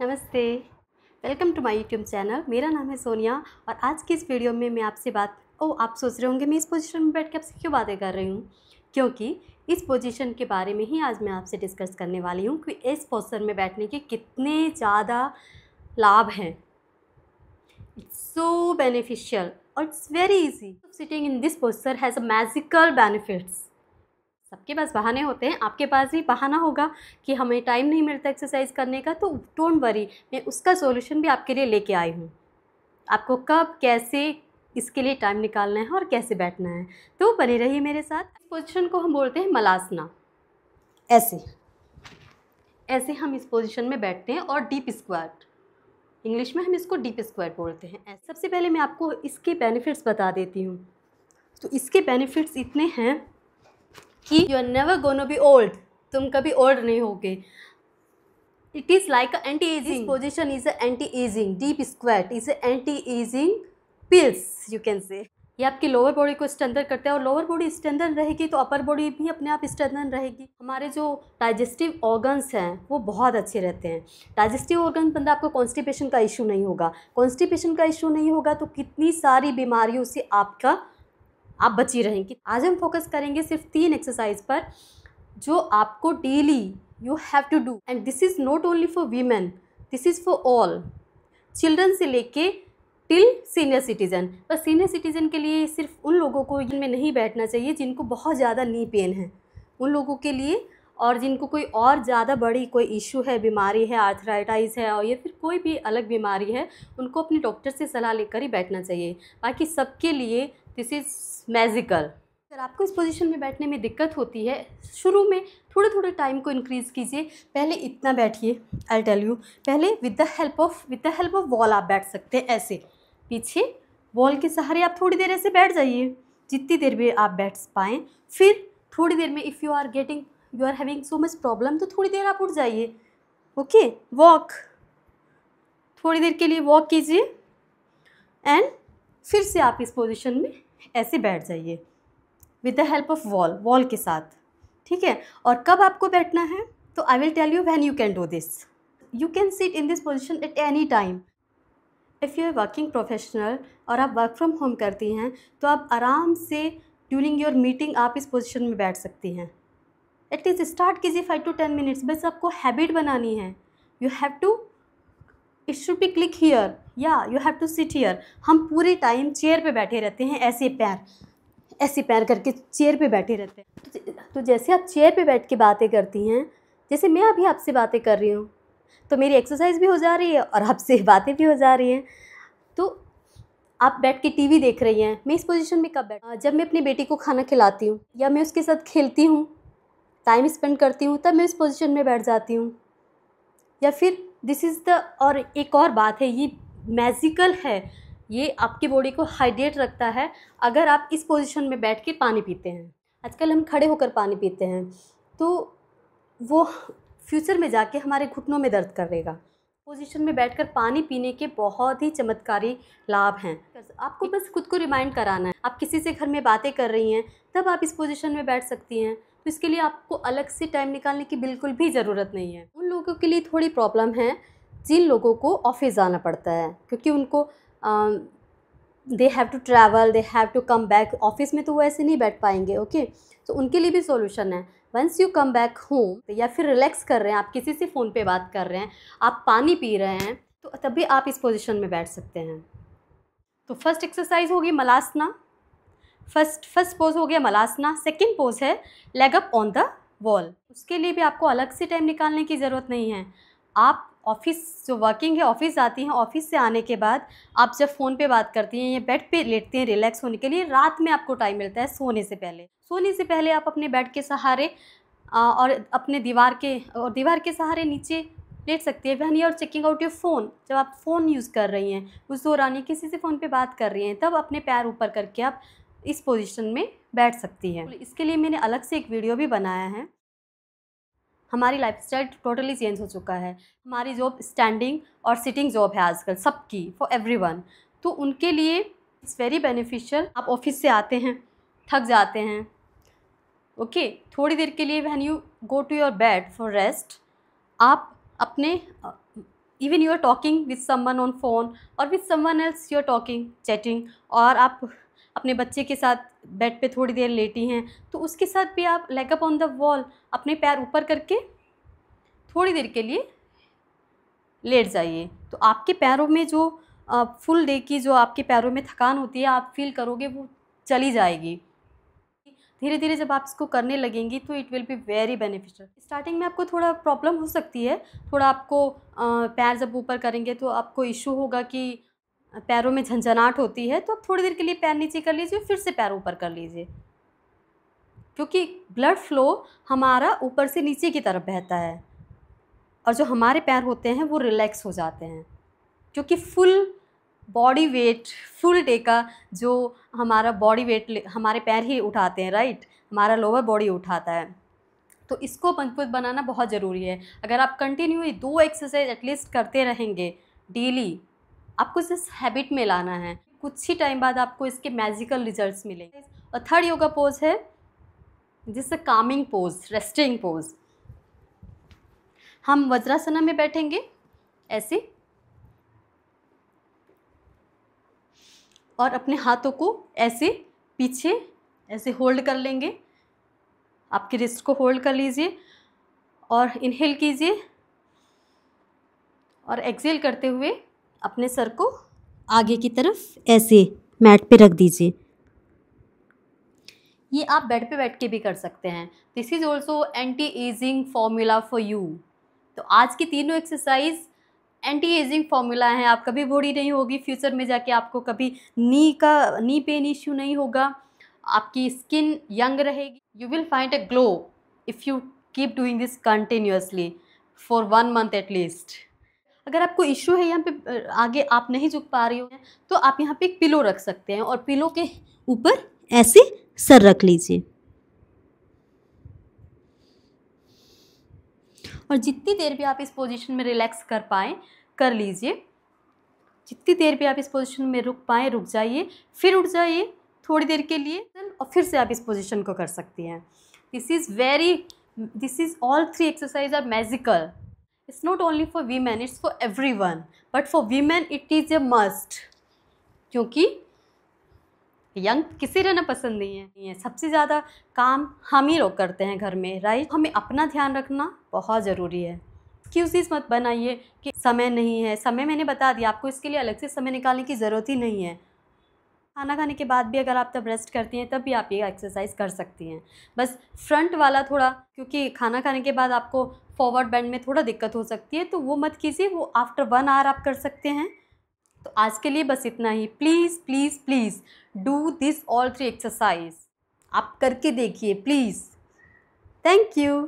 नमस्ते welcome to my YouTube channel मेरा नाम है सोनिया और आज की इस वीडियो में मैं आपसे बात ओ आप सोच रहे होंगे मैं इस पोजीशन में बैठ के आपसे क्यों बातें कर रही हूँ क्योंकि इस पोजीशन के बारे में ही आज मैं आपसे डिस्कस करने वाली हूँ कि इस पोस्टर में बैठने के कितने ज़्यादा लाभ हैं इट्स सो बेनिफिशियल और it's very easy sitting in this posture has a magical benefits सबके पास बहाने होते हैं आपके पास भी बहाना होगा कि हमें टाइम नहीं मिलता एक्सरसाइज करने का तो डोंट वरी मैं उसका सोल्यूशन भी आपके लिए लेके आई हूँ आपको कब कैसे इसके लिए टाइम निकालना है और कैसे बैठना है तो बने रहिए मेरे साथ इस पोजिशन को हम बोलते हैं मलासना ऐसे ऐसे हम इस पोजिशन में बैठते हैं और डीप स्क्वाट इंग्लिश में हम इसको डीप स्क्वाट बोलते हैं सबसे पहले मैं आपको इसके बेनिफिट्स बता देती हूँ तो इसके बेनिफिट्स इतने हैं कि you are never gonna be old तुम कभी ओल्ड नहीं होगे it is like a anti aging position is a anti aging deep squat is a anti aging pills you can say ये आपकी लोअर बॉडी को स्ट्रेंथन करते हैं और लोअर बॉडी स्ट्रेंथन रहेगी तो अपर बॉडी भी अपने आप स्ट्रेंथन रहेगी हमारे जो डाइजेस्टिव ऑर्गन्स हैं वो बहुत अच्छे रहते हैं डाइजेस्टिव ऑर्गन बंदा आपको कॉन्स्टिपेशन का इशू नहीं होगा कॉन्स्टिपेशन का इशू नहीं होगा तो कितनी सारी बीमारियों से आपका आप बची रहेंगी आज हम फोकस करेंगे सिर्फ तीन एक्सरसाइज पर जो आपको daily you have to do and this is not only for women this is for all children से लेके टिल सीनियर सिटीज़न पर सीनियर सिटीज़न के लिए सिर्फ उन लोगों को इनमें नहीं बैठना चाहिए जिनको बहुत ज़्यादा नी पेन है उन लोगों के लिए और जिनको कोई और ज़्यादा बड़ी कोई इशू है बीमारी है आर्थराइटाइज है और या फिर कोई भी अलग बीमारी है उनको अपने डॉक्टर से सलाह लेकर ही बैठना चाहिए बाकी सबके लिए दिस इज़ मैजिकल अगर आपको इस पोजीशन में बैठने में दिक्कत होती है शुरू में थोड़े थोड़े टाइम को इंक्रीज़ कीजिए पहले इतना बैठिए आई टेल यू पहले with the help of with the help of wall आप बैठ सकते हैं ऐसे पीछे वॉल के सहारे आप थोड़ी देर ऐसे बैठ जाइए जितनी देर में आप बैठ पाएँ फिर थोड़ी देर में if you are getting you are having so much problem तो थोड़ी देर आप उठ जाइए ओके वॉक थोड़ी देर के लिए वॉक कीजिए एंड फिर से आप इस पोजिशन में ऐसे बैठ जाइए with the help of wall wall के साथ ठीक है और कब आपको बैठना है तो I will tell you when you can do this you can sit in this position at any time if you are working professional और आप वर्क फ्रॉम होम करती हैं तो आप आराम से ड्यूरिंग योर मीटिंग आप इस पोजिशन में बैठ सकती हैं एटलीस्ट स्टार्ट कीजिए फाइव टू टेन मिनट्स बस आपको हैबिट बनानी है you have to it should be click here या you have to sit here हम पूरे टाइम चेयर पे बैठे रहते हैं ऐसे पैर ऐसे पैर करके चेयर पे बैठे रहते हैं तो, तो जैसे आप चेयर पे बैठ के बातें करती हैं जैसे मैं अभी आपसे बातें कर रही हूँ तो मेरी एक्सरसाइज भी हो जा रही है और आपसे बातें भी हो जा रही हैं तो आप बैठ के टीवी देख रही हैं मैं इस पोजीशन में कब बैठ हाँ, जब मैं अपनी बेटी को खाना खिलाती हूँ या मैं उसके साथ खेलती हूँ टाइम स्पेंड करती हूँ तब मैं इस पोजीशन में बैठ जाती हूँ या फिर दिस इज़ द और एक और बात है ये मैजिकल है ये आपकी बॉडी को हाइड्रेट रखता है अगर आप इस पोजीशन में बैठ के पानी पीते हैं आजकल हम खड़े होकर पानी पीते हैं तो वो फ्यूचर में जाके हमारे घुटनों में दर्द करेगा पोजीशन में बैठकर पानी पीने के बहुत ही चमत्कारी लाभ हैं आपको बस खुद को रिमाइंड कराना है आप किसी से घर में बातें कर रही हैं तब आप इस पोजीशन में बैठ सकती हैं तो इसके लिए आपको अलग से टाइम निकालने की बिल्कुल भी ज़रूरत नहीं है उन लोगों के लिए थोड़ी प्रॉब्लम है जिन लोगों को ऑफिस जाना पड़ता है क्योंकि उनको they have to travel they have to come back office में तो वो ऐसे नहीं बैठ पाएंगे ओके तो उनके लिए भी सोल्यूशन है once you come back home या फिर रिलैक्स कर रहे हैं आप किसी से फ़ोन पे बात कर रहे हैं आप पानी पी रहे हैं तो तब भी आप इस पोजिशन में बैठ सकते हैं तो फर्स्ट एक्सरसाइज होगी मलासना फर्स्ट फर्स्ट पोज हो गया मलासना सेकंड पोज है leg up on the wall उसके लिए भी आपको अलग से टाइम निकालने की ज़रूरत नहीं है आप ऑफिस जो वर्किंग है ऑफिस आती हैं ऑफिस से आने के बाद आप जब फ़ोन पे बात करती हैं या बेड पे लेटते हैं रिलैक्स होने के लिए रात में आपको टाइम मिलता है सोने से पहले सोने से पहले आप अपने बेड के सहारे और अपने दीवार के और दीवार के सहारे नीचे लेट सकती है वह नहीं और चेकिंग आउट योर फ़ोन जब आप फ़ोन यूज़ कर रही हैं उस दौरान या किसी से फ़ोन पे बात कर रही हैं तब अपने पैर ऊपर करके आप इस पोजीशन में बैठ सकती है इसके लिए मैंने अलग से एक वीडियो भी बनाया है हमारी लाइफ स्टाइल टोटली चेंज हो चुका है हमारी जॉब स्टैंडिंग और सिटिंग जॉब है आजकल सबकी फॉर एवरी वन तो उनके लिए इट्स वेरी बेनिफिशियल आप ऑफिस से आते हैं थक जाते हैं ओके okay, थोड़ी देर के लिए when you go to your bed for rest आप अपने even you are talking with someone on phone और with someone else you are talking chatting और आप अपने बच्चे के साथ बेड पे थोड़ी देर लेटी हैं तो उसके साथ भी आप leg up on the wall अपने पैर ऊपर करके थोड़ी देर के लिए लेट जाइए तो आपके पैरों में जो फुल डे की जो आपके पैरों में थकान होती है आप फील करोगे वो चली जाएगी धीरे धीरे जब आप इसको करने लगेंगी तो it will be very beneficial starting में आपको थोड़ा प्रॉब्लम हो सकती है थोड़ा आपको पैर जब ऊपर करेंगे तो आपको इशू होगा कि पैरों में झंझनाहट होती है तो आप थोड़ी देर के लिए पैर नीचे कर लीजिए फिर से पैर ऊपर कर लीजिए क्योंकि ब्लड फ्लो हमारा ऊपर से नीचे की तरफ बहता है और जो हमारे पैर होते हैं वो रिलैक्स हो जाते हैं क्योंकि full body weight full day का जो हमारा बॉडी वेट हमारे पैर ही उठाते हैं राइट हमारा लोअर बॉडी उठाता है तो इसको मजबूत बनाना बहुत ज़रूरी है अगर आप कंटिन्यू दो एक्सरसाइज एटलीस्ट करते रहेंगे डेली आपको इसे हैबिट में लाना है कुछ ही टाइम बाद आपको इसके मैजिकल रिजल्ट्स मिलेंगे और थर्ड योगा पोज है जिससे कामिंग पोज रेस्टिंग पोज हम वज्रासना में बैठेंगे ऐसे और अपने हाथों को ऐसे पीछे ऐसे होल्ड कर लेंगे आपके रिस्ट को होल्ड कर लीजिए और इनहेल कीजिए और एक्सेल करते हुए अपने सर को आगे की तरफ ऐसे मैट पे रख दीजिए ये आप बेड पे बैठ के भी कर सकते हैं this is also anti aging formula for you तो आज की तीनों एक्सरसाइज एंटी एजिंग फॉर्मूला है आप कभी बूढ़ी नहीं होगी फ्यूचर में जाके आपको कभी नी का नी पेन इश्यू नहीं होगा आपकी स्किन यंग रहेगी you will find a glow if you keep doing this continuously for one month at least अगर आपको इश्यू है यहाँ पे आगे आप नहीं झुक पा रही हो तो आप यहाँ पे एक पिलो रख सकते हैं और पिलो के ऊपर ऐसे सर रख लीजिए और जितनी देर भी आप इस पोजीशन में रिलैक्स कर पाए कर लीजिए जितनी देर भी आप इस पोजीशन में रुक पाएँ रुक जाइए फिर उठ जाइए थोड़ी देर के लिए और फिर से आप इस पोजीशन को कर सकती हैं this is very this is all three exercise are magical it's not only for women it's for every one but for women it is a must क्योंकि यंग किसी रहना पसंद नहीं है सबसे ज़्यादा काम हम ही लोग करते हैं घर में राइट हमें अपना ध्यान रखना बहुत ज़रूरी है एक्सक्यूज़ मत बनाइए कि समय नहीं है समय मैंने बता दिया आपको इसके लिए अलग से समय निकालने की ज़रूरत ही नहीं है खाना खाने के बाद भी अगर आप तब रेस्ट करती हैं तब भी आप ये एक्सरसाइज कर सकती हैं बस फ्रंट वाला थोड़ा क्योंकि खाना खाने के बाद आपको फॉरवर्ड बैंड में थोड़ा दिक्कत हो सकती है तो वो मत कीजिए वो आफ्टर वन आवर आप कर सकते हैं तो आज के लिए बस इतना ही please please please do this all three exercise आप करके देखिए प्लीज़ थैंक यू